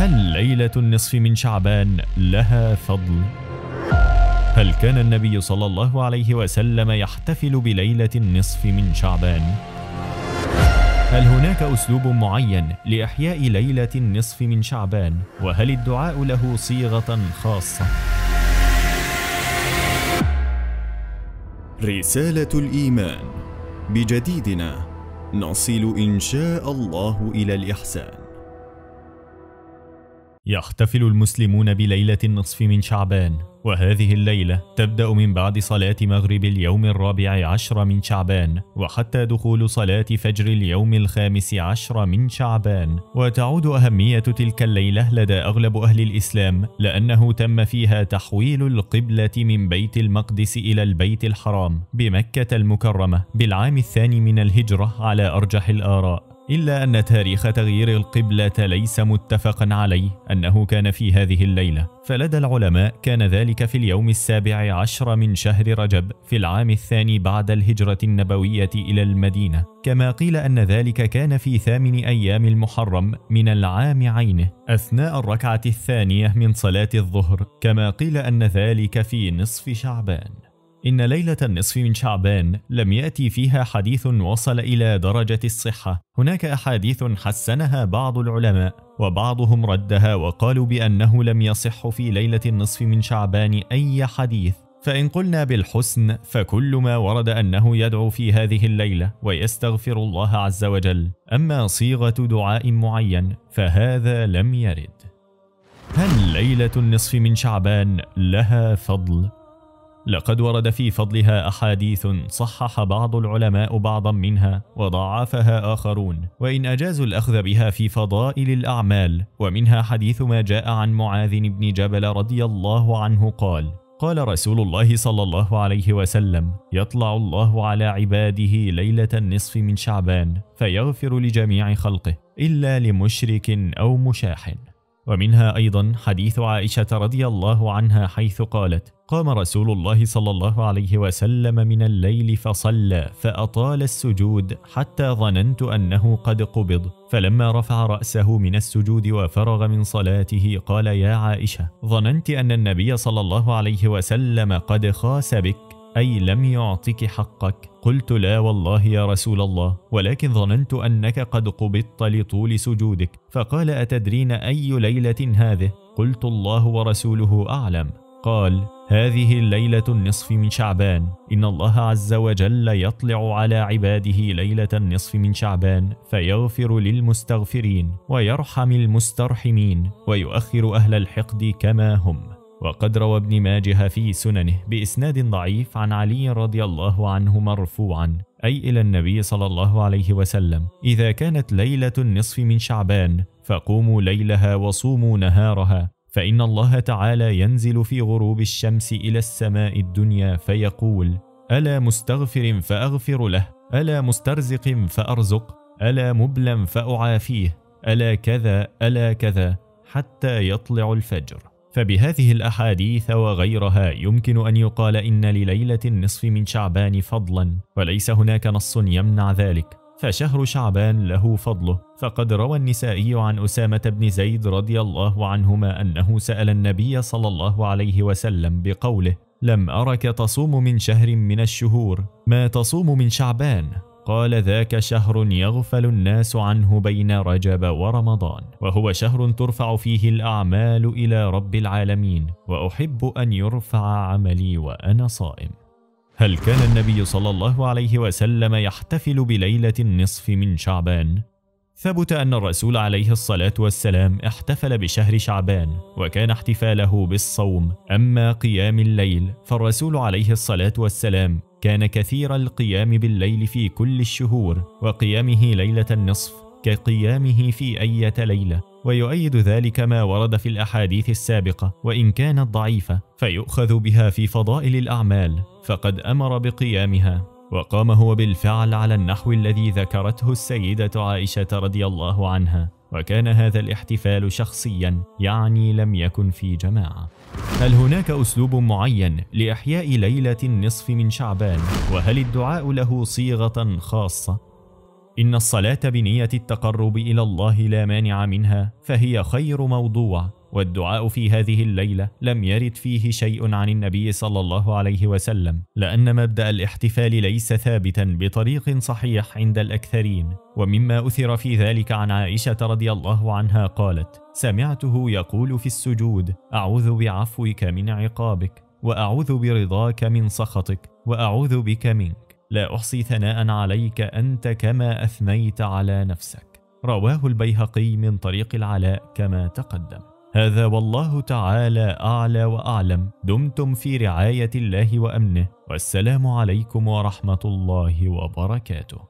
هل ليلة النصف من شعبان لها فضل؟ هل كان النبي صلى الله عليه وسلم يحتفل بليلة النصف من شعبان؟ هل هناك أسلوب معين لإحياء ليلة النصف من شعبان؟ وهل الدعاء له صيغة خاصة؟ رسالة الإيمان بجديدنا نصل إن شاء الله إلى الإحسان يحتفل المسلمون بليلة النصف من شعبان وهذه الليلة تبدأ من بعد صلاة مغرب اليوم الرابع عشر من شعبان وحتى دخول صلاة فجر اليوم الخامس عشر من شعبان وتعود أهمية تلك الليلة لدى أغلب أهل الإسلام لأنه تم فيها تحويل القبلة من بيت المقدس إلى البيت الحرام بمكة المكرمة بالعام الثاني من الهجرة على أرجح الآراء إلا أن تاريخ تغيير القبلة ليس متفقا عليه أنه كان في هذه الليلة فلدى العلماء كان ذلك في اليوم السابع عشر من شهر رجب في العام الثاني بعد الهجرة النبوية إلى المدينة كما قيل أن ذلك كان في ثامن أيام المحرم من العام عينه أثناء الركعة الثانية من صلاة الظهر كما قيل أن ذلك في نصف شعبان إن ليلة النصف من شعبان لم يأتي فيها حديث وصل إلى درجة الصحة، هناك أحاديث حسنها بعض العلماء، وبعضهم ردها وقالوا بأنه لم يصح في ليلة النصف من شعبان أي حديث، فإن قلنا بالحسن فكل ما ورد أنه يدعو في هذه الليلة ويستغفر الله عز وجل، أما صيغة دعاء معين فهذا لم يرد. هل ليلة النصف من شعبان لها فضل؟ لقد ورد في فضلها أحاديث صحح بعض العلماء بعضا منها وضعفها آخرون وإن أجازوا الأخذ بها في فضائل الأعمال ومنها حديث ما جاء عن معاذ بن جبل رضي الله عنه قال قال رسول الله صلى الله عليه وسلم يطلع الله على عباده ليلة النصف من شعبان فيغفر لجميع خلقه إلا لمشرك أو مشاحن ومنها أيضا حديث عائشة رضي الله عنها حيث قالت قام رسول الله صلى الله عليه وسلم من الليل فصلى فأطال السجود حتى ظننت أنه قد قبض فلما رفع رأسه من السجود وفرغ من صلاته قال يا عائشة ظننت أن النبي صلى الله عليه وسلم قد خاس بك أي لم يعطك حقك قلت لا والله يا رسول الله ولكن ظننت أنك قد قبضت لطول سجودك فقال أتدرين أي ليلة هذه قلت الله ورسوله أعلم قال هذه الليلة النصف من شعبان إن الله عز وجل يطلع على عباده ليلة النصف من شعبان فيغفر للمستغفرين ويرحم المسترحمين ويؤخر أهل الحقد كما هم وقد روى ابن ماجه في سننه بإسناد ضعيف عن علي رضي الله عنه مرفوعا أي إلى النبي صلى الله عليه وسلم إذا كانت ليلة النصف من شعبان فقوموا ليلها وصوموا نهارها فإن الله تعالى ينزل في غروب الشمس إلى السماء الدنيا فيقول ألا مستغفر فأغفر له ألا مسترزق فأرزق ألا مبلم فأعافيه ألا كذا ألا كذا حتى يطلع الفجر فبهذه الأحاديث وغيرها يمكن أن يقال إن لليلة النصف من شعبان فضلا وليس هناك نص يمنع ذلك فشهر شعبان له فضله فقد روى النسائي عن أسامة بن زيد رضي الله عنهما أنه سأل النبي صلى الله عليه وسلم بقوله لم أرك تصوم من شهر من الشهور ما تصوم من شعبان قال ذاك شهر يغفل الناس عنه بين رجب ورمضان وهو شهر ترفع فيه الأعمال إلى رب العالمين وأحب أن يرفع عملي وأنا صائم هل كان النبي صلى الله عليه وسلم يحتفل بليلة النصف من شعبان؟ ثبت أن الرسول عليه الصلاة والسلام احتفل بشهر شعبان وكان احتفاله بالصوم أما قيام الليل فالرسول عليه الصلاة والسلام كان كثير القيام بالليل في كل الشهور وقيامه ليلة النصف كقيامه في أية ليلة ويؤيد ذلك ما ورد في الأحاديث السابقة وإن كانت ضعيفة فيؤخذ بها في فضائل الأعمال فقد أمر بقيامها وقام هو بالفعل على النحو الذي ذكرته السيدة عائشة رضي الله عنها وكان هذا الاحتفال شخصيا يعني لم يكن في جماعة هل هناك أسلوب معين لإحياء ليلة النصف من شعبان وهل الدعاء له صيغة خاصة؟ إن الصلاة بنية التقرب إلى الله لا مانع منها فهي خير موضوع والدعاء في هذه الليلة لم يرد فيه شيء عن النبي صلى الله عليه وسلم لأن مبدأ الاحتفال ليس ثابتا بطريق صحيح عند الأكثرين ومما أثر في ذلك عن عائشة رضي الله عنها قالت سمعته يقول في السجود أعوذ بعفوك من عقابك وأعوذ برضاك من سخطك وأعوذ بك منك لا أحصي ثناء عليك أنت كما أثنيت على نفسك رواه البيهقي من طريق العلاء كما تقدم هذا والله تعالى أعلى وأعلم دمتم في رعاية الله وأمنه والسلام عليكم ورحمة الله وبركاته